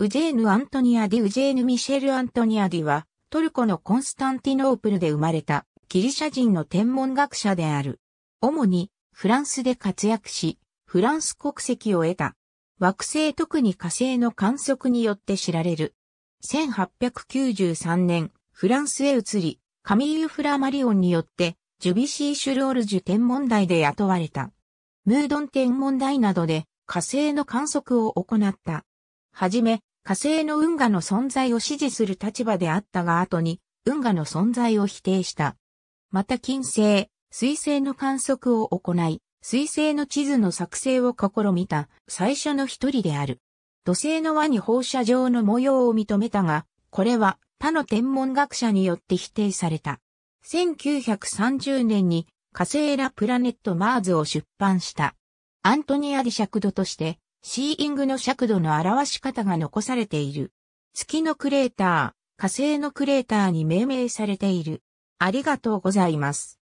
ウジェーヌ・アントニア・ディ・ウジェーヌ・ミシェル・アントニア・ディは、トルコのコンスタンティノープルで生まれた、ギリシャ人の天文学者である。主に、フランスで活躍し、フランス国籍を得た。惑星特に火星の観測によって知られる。1893年、フランスへ移り、カミーユ・フラマリオンによって、ジュビシー・シュロールジュ天文台で雇われた。ムードン天文台などで火星の観測を行った。はじめ、火星の運河の存在を支持する立場であったが後に、運河の存在を否定した。また金星、水星の観測を行い、水星の地図の作成を試みた最初の一人である。土星の輪に放射状の模様を認めたが、これは他の天文学者によって否定された。1930年に火星ラプラネットマーズを出版した。アントニア・ディシャクドとしてシーイングの尺度の表し方が残されている。月のクレーター、火星のクレーターに命名されている。ありがとうございます。